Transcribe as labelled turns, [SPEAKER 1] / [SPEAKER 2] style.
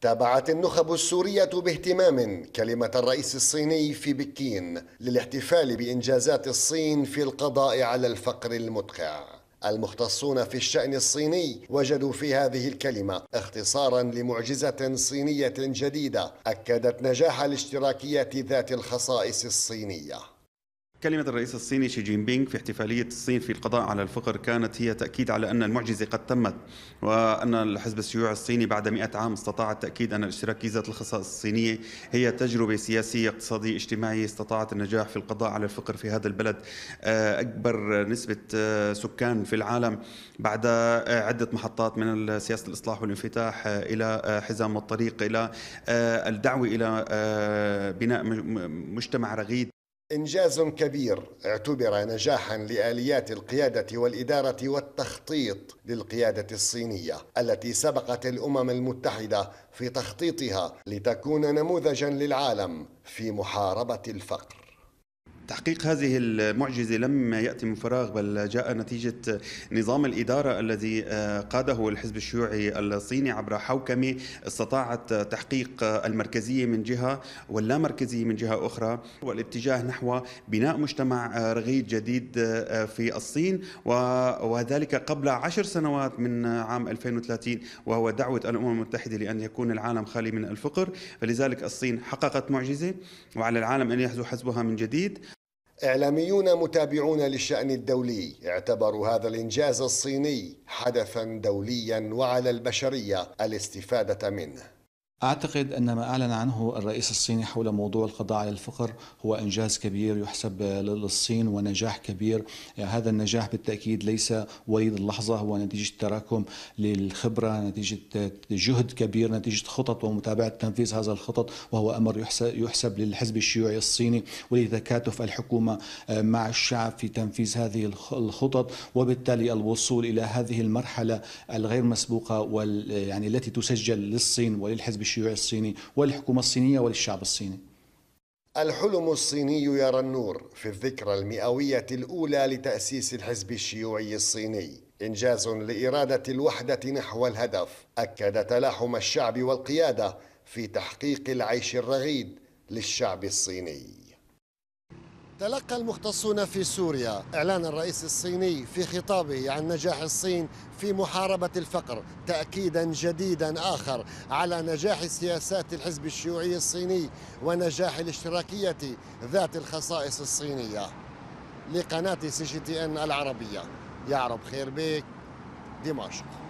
[SPEAKER 1] تابعت النخب السورية باهتمام كلمة الرئيس الصيني في بكين للاحتفال بإنجازات الصين في القضاء على الفقر المدقع. المختصون في الشأن الصيني وجدوا في هذه الكلمة اختصارا لمعجزة صينية جديدة أكدت نجاح الاشتراكية ذات الخصائص الصينية.
[SPEAKER 2] كلمة الرئيس الصيني شي جين بينغ في احتفالية الصين في القضاء على الفقر كانت هي تأكيد على أن المعجزة قد تمت وأن الحزب الشيوعي الصيني بعد مئة عام استطاع التأكيد أن ذات الخصائص الصينية هي تجربة سياسية اقتصادية اجتماعية استطاعت النجاح في القضاء على الفقر في هذا البلد آه، أكبر نسبة آه، سكان في العالم بعد آه، عدة محطات من سياسة الإصلاح والانفتاح إلى حزام الطريق إلى الدعوة إلى بناء مجتمع رغيد
[SPEAKER 1] إنجاز كبير اعتبر نجاحا لآليات القيادة والإدارة والتخطيط للقيادة الصينية التي سبقت الأمم المتحدة في تخطيطها لتكون نموذجا للعالم في محاربة
[SPEAKER 2] الفقر تحقيق هذه المعجزة لم يأتي من فراغ بل جاء نتيجة نظام الإدارة الذي آه، قاده الحزب الشيوعي الصيني عبر حوكمة استطاعت تحقيق المركزية من جهة واللامركزية من جهة أخرى والاتجاه نحو بناء مجتمع آه، رغيد جديد آه، في الصين وذلك قبل عشر سنوات من عام 2030 وهو دعوة الأمم المتحدة لأن يكون العالم خالي من الفقر فلذلك الصين حققت معجزة وعلى العالم أن يحذو حسبها من جديد
[SPEAKER 1] إعلاميون متابعون للشأن الدولي اعتبروا هذا الإنجاز الصيني حدثا دوليا وعلى البشرية الاستفادة منه
[SPEAKER 3] أعتقد أن ما أعلن عنه الرئيس الصيني حول موضوع القضاء على الفقر هو إنجاز كبير يحسب للصين ونجاح كبير هذا النجاح بالتأكيد ليس وليد اللحظة هو نتيجة تراكم للخبرة نتيجة جهد كبير نتيجة خطط ومتابعة تنفيذ هذا الخطط وهو أمر يحسب للحزب الشيوعي الصيني ولتكاتف الحكومة مع الشعب في تنفيذ هذه الخطط وبالتالي الوصول إلى هذه المرحلة الغير مسبوقة وال يعني التي تسجل للصين وللحزب الشيوعي الصيني والحكومة الصينية وللشعب الصيني
[SPEAKER 1] الحلم الصيني يرى النور في الذكرى المئوية الأولى لتأسيس الحزب الشيوعي الصيني إنجاز لإرادة الوحدة نحو الهدف أكد تلاحم الشعب والقيادة في تحقيق العيش الرغيد للشعب الصيني تلقى المختصون في سوريا إعلان الرئيس الصيني في خطابه عن نجاح الصين في محاربة الفقر تأكيدا جديدا آخر على نجاح سياسات الحزب الشيوعي الصيني ونجاح الاشتراكية ذات الخصائص الصينية لقناة سي جي تي ان العربية يعرب خير بك دمشق